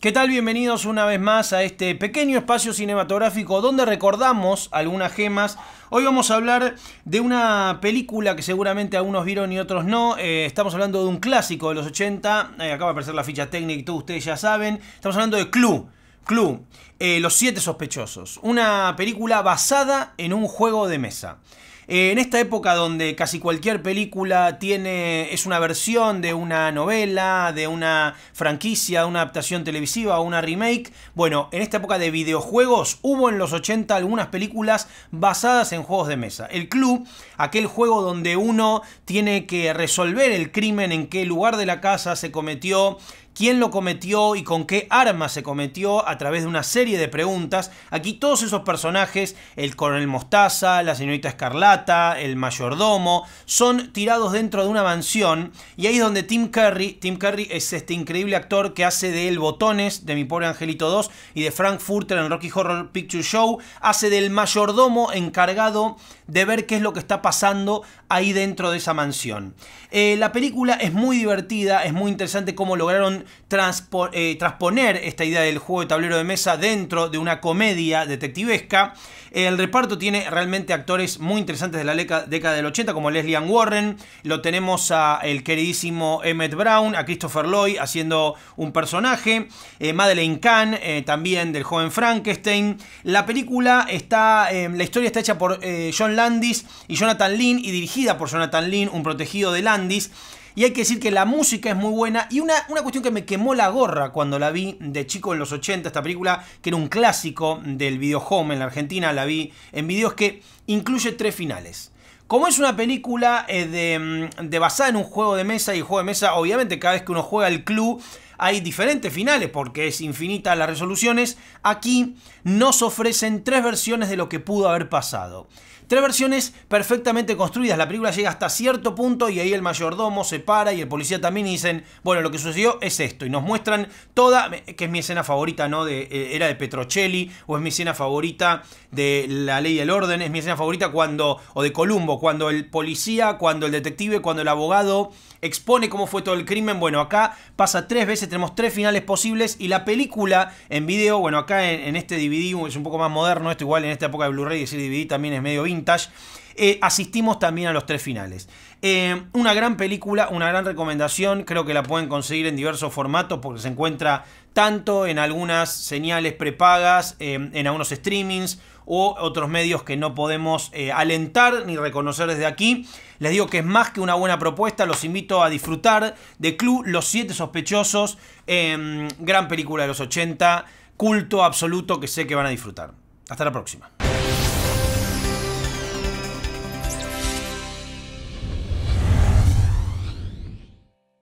¿Qué tal? Bienvenidos una vez más a este pequeño espacio cinematográfico donde recordamos algunas gemas. Hoy vamos a hablar de una película que seguramente algunos vieron y otros no. Eh, estamos hablando de un clásico de los 80. Acá eh, acaba de aparecer la ficha técnica y todos ustedes ya saben. Estamos hablando de Clue. Clue, eh, Los Siete Sospechosos. Una película basada en un juego de mesa. Eh, en esta época donde casi cualquier película tiene, es una versión de una novela, de una franquicia, de una adaptación televisiva o una remake, bueno, en esta época de videojuegos hubo en los 80 algunas películas basadas en juegos de mesa. El Club, aquel juego donde uno tiene que resolver el crimen en qué lugar de la casa se cometió quién lo cometió y con qué arma se cometió a través de una serie de preguntas. Aquí todos esos personajes, el coronel Mostaza, la señorita Escarlata, el mayordomo, son tirados dentro de una mansión y ahí es donde Tim Curry, Tim Curry es este increíble actor que hace de él Botones, de Mi Pobre Angelito 2 y de Frank Furter en Rocky Horror Picture Show, hace del mayordomo encargado de ver qué es lo que está pasando ahí dentro de esa mansión. Eh, la película es muy divertida, es muy interesante cómo lograron eh, transponer esta idea del juego de tablero de mesa dentro de una comedia detectivesca. El reparto tiene realmente actores muy interesantes de la década del 80, como Leslie Ann Warren. Lo tenemos a el queridísimo Emmett Brown, a Christopher Lloyd haciendo un personaje. Eh, Madeleine Kahn, también del joven Frankenstein. La película está. Em, la historia está hecha por John Landis y Jonathan Lynn y dirigida por Jonathan Lynn, un protegido de Landis. Y hay que decir que la música es muy buena. Y una, una, cuestión que me quemó la gorra cuando la vi de chico en los 80, esta película, que era un clásico del video home en la Argentina, la vi en videos, que incluye tres finales. Como es una película eh, mm, de, basada en un juego de mesa, y juego de mesa, obviamente, cada vez que uno juega el club hay diferentes finales porque es infinita las resoluciones, aquí nos ofrecen tres versiones de lo que pudo haber pasado. Tres versiones perfectamente construidas. La película llega hasta cierto punto y ahí el mayordomo se para y el policía también dicen, bueno, lo que sucedió es esto. Y nos muestran toda, que es mi escena favorita, ¿no? De, eh, era de Petrocelli, o es mi escena favorita de La Ley del Orden, es mi escena favorita cuando, o de Columbo, cuando el policía, cuando el detective, cuando el abogado expone cómo fue todo el crimen. Bueno, acá pasa tres veces tenemos tres finales posibles y la película en video, bueno, acá en, este DVD es un poco más moderno, esto igual en esta época de Blu-ray, decir DVD también es medio vintage. Eh, asistimos también a los tres finales. Eh, una gran película, una gran recomendación, creo que la pueden conseguir en diversos formatos porque se encuentra tanto en algunas señales prepagas, eh, en algunos streamings o otros medios que no podemos alentar ni reconocer desde aquí. Les digo que es más que una buena propuesta, los invito a disfrutar de Club Los Siete Sospechosos, gran película de los 80, culto absoluto que sé que van a disfrutar. Hasta la próxima.